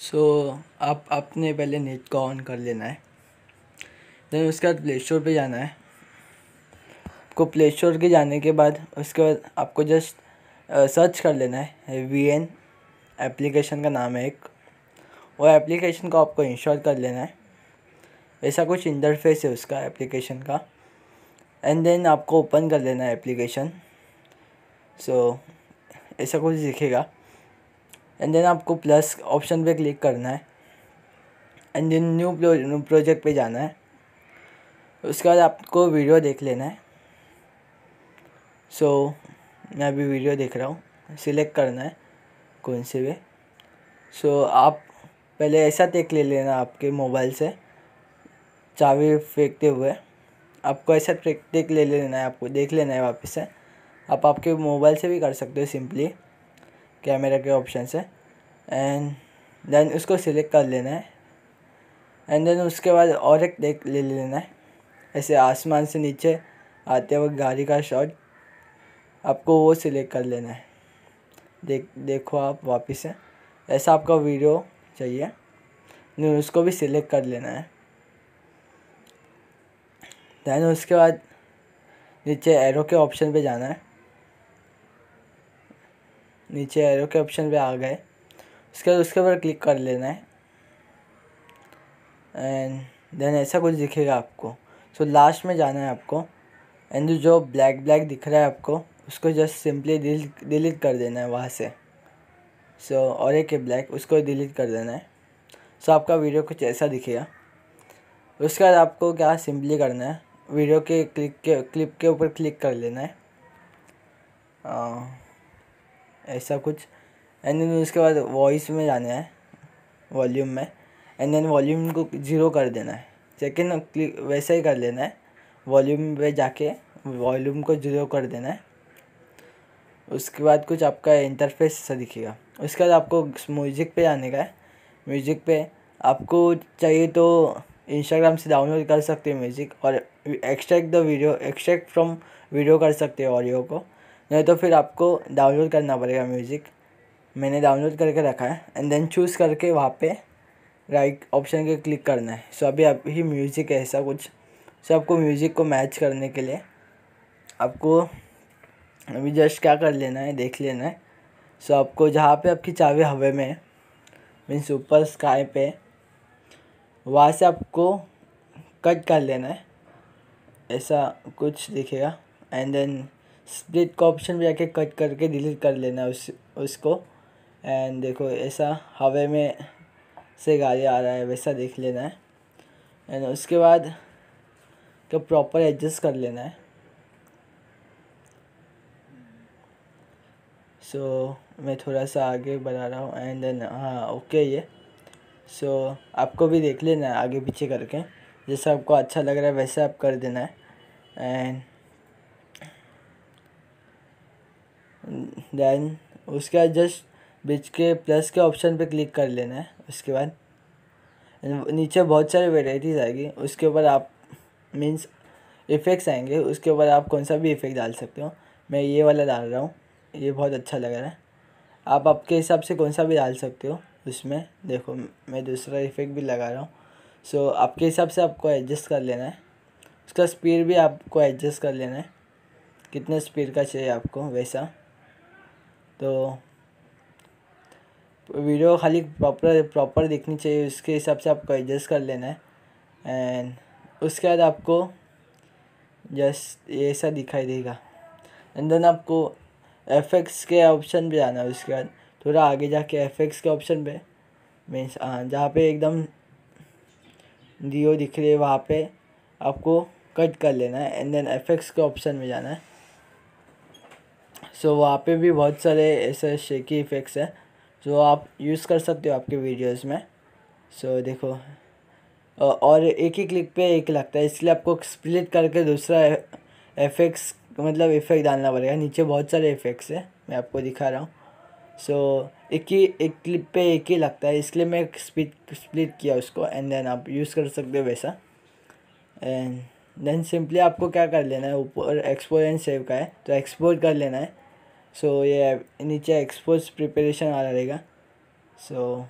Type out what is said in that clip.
सो so, आप आपने पहले नेट को ऑन कर लेना है देन उसके बाद प्ले स्टोर पर जाना है आपको प्ले स्टोर के जाने के बाद उसके बाद आपको जस्ट सर्च कर लेना है वी एन एप्लीकेशन का नाम है एक वो एप्लीकेशन को आपको इंस्टॉल कर लेना है ऐसा कुछ इंटरफेस है उसका एप्लीकेशन का एंड देन आपको ओपन कर लेना है एप्लीकेशन सो so, ऐसा कुछ दिखेगा एंड देन आपको प्लस ऑप्शन पे क्लिक करना है एंड देन न्यू प्रोजेक्ट पे जाना है उसके बाद आपको वीडियो देख लेना है सो so, मैं अभी वीडियो देख रहा हूँ सिलेक्ट करना है कौन से वे सो so, आप पहले ऐसा टेक ले लेना आपके मोबाइल से चाबी फेंकते हुए आपको ऐसा देख ले लेना है आपको देख लेना है वापस से आप आपके मोबाइल से भी कर सकते हो सिंपली कैमरा के ऑप्शन से एंड देन उसको सिलेक्ट कर लेना है एंड देन उसके बाद और एक देख ले लेना है ऐसे आसमान से नीचे आते वक्त गाड़ी का शॉट आपको वो सिलेक्ट कर लेना है देख देखो आप वापस से ऐसा आपका वीडियो चाहिए नहीं उसको भी सिलेक्ट कर लेना है देन उसके बाद नीचे एरो के ऑप्शन पे जाना है नीचे एरो के ऑप्शन पे आ गए उसके बाद उसके ऊपर क्लिक कर लेना है एंड देन ऐसा कुछ दिखेगा आपको सो so, लास्ट में जाना है आपको एंड जो ब्लैक ब्लैक दिख रहा है आपको उसको जस्ट सिंपली डिलीट कर देना है वहाँ से सो so, और एक ब्लैक उसको डिलीट कर देना है सो so, आपका वीडियो कुछ ऐसा दिखेगा उसके बाद आपको क्या सिंपली करना है वीडियो के क्लिक के क्लिप के ऊपर क्लिक कर लेना है uh, ऐसा कुछ एंड देन उसके बाद वॉइस में जाना है वॉल्यूम में एंड देन वॉल्यूम को ज़ीरो कर देना है सेकेंड क्लिक वैसा ही कर लेना है वॉल्यूम पे जाके वॉल्यूम को ज़ीरो कर देना है उसके बाद कुछ आपका इंटरफेस सा दिखेगा उसके बाद आपको म्यूज़िक पे जाने का है म्यूज़िक पे आपको चाहिए तो इंस्टाग्राम से डाउनलोड कर सकते हो म्यूज़िक और extract the video extract from video कर सकते हो ऑडियो को नहीं तो फिर आपको डाउनलोड करना पड़ेगा म्यूज़िक मैंने डाउनलोड करके रखा है एंड देन चूज़ करके वहाँ पे राइट ऑप्शन के क्लिक करना है सो अभी अभी म्यूज़िक है ऐसा कुछ सो आपको म्यूज़िक को मैच करने के लिए आपको अभी जस्ट क्या कर लेना है देख लेना है सो आपको जहाँ पे आपकी चाबी हवे में है मीन्स ऊपर स्काई पे वहाँ से आपको कट कर लेना है ऐसा कुछ दिखेगा एंड देन स्प्लिट का ऑप्शन भी आके कट करके डिलीट कर लेना उस उसको एंड देखो ऐसा हवा में से गाड़ी आ रहा है वैसा देख लेना है एंड उसके बाद तो प्रॉपर एडजस्ट कर लेना है सो so, मैं थोड़ा सा आगे बढ़ा रहा हूँ एंड देन हाँ ओके ये सो so, आपको भी देख लेना है आगे पीछे करके जैसा आपको अच्छा लग रहा है वैसा आप कर देना है एंड देन उसके बाद जस्ट बीच के प्लस के ऑप्शन पे क्लिक कर लेना है उसके बाद नीचे बहुत सारे वेराइटीज़ आएगी उसके ऊपर आप मीन्स इफ़ेक्ट्स आएंगे उसके ऊपर आप कौन सा भी इफ़ेक्ट डाल सकते हो मैं ये वाला डाल रहा हूँ ये बहुत अच्छा लग रहा है आप आपके हिसाब से कौन सा भी डाल सकते हो उसमें देखो मैं दूसरा इफ़ेक्ट भी लगा रहा हूँ सो so, आपके हिसाब से आपको एडजस्ट कर लेना है उसका स्पीड भी आपको एडजस्ट कर लेना है कितना स्पीड का चाहिए आपको वैसा तो वीडियो खाली प्रॉपर प्रॉपर देखनी चाहिए उसके हिसाब से आपको एडजस्ट कर लेना है एंड उसके बाद आपको जस्ट ये ऐसा दिखाई देगा एंड देन आपको एफ एक्स के ऑप्शन पे जाना है उसके बाद थोड़ा आगे जाके एफ एक्स के ऑप्शन पे मीन्स हाँ, जहाँ पे एकदम डिओ दिख रही है वहाँ पे आपको कट कर लेना है एंड देन एफ एक्स के ऑप्शन में जाना है सो so, वहाँ पे भी बहुत सारे ऐसे शेकी इफ़ेक्ट्स हैं जो आप यूज़ कर सकते हो आपके वीडियोस में सो so, देखो और एक ही क्लिक पे एक लगता है इसलिए आपको स्प्लिट करके दूसरा इफेक्ट्स e-, मतलब इफ़ेक्ट डालना पड़ेगा नीचे बहुत सारे इफ़ेक्ट्स हैं मैं आपको दिखा रहा हूँ सो so, एक ही एक क्लिप पे एक ही लगता है इसलिए मैं स्प्लिट स्प्लिट किया उसको एंड देन आप यूज़ कर सकते हो वैसा एंड देन सिंपली आपको क्या कर लेना है ऊपर एक्सपोर्ट एंड सेव का है तो एक्सपोर्ट कर लेना है सो ये नीचे एक्सपोज प्रिपरेशन वाला रहेगा सो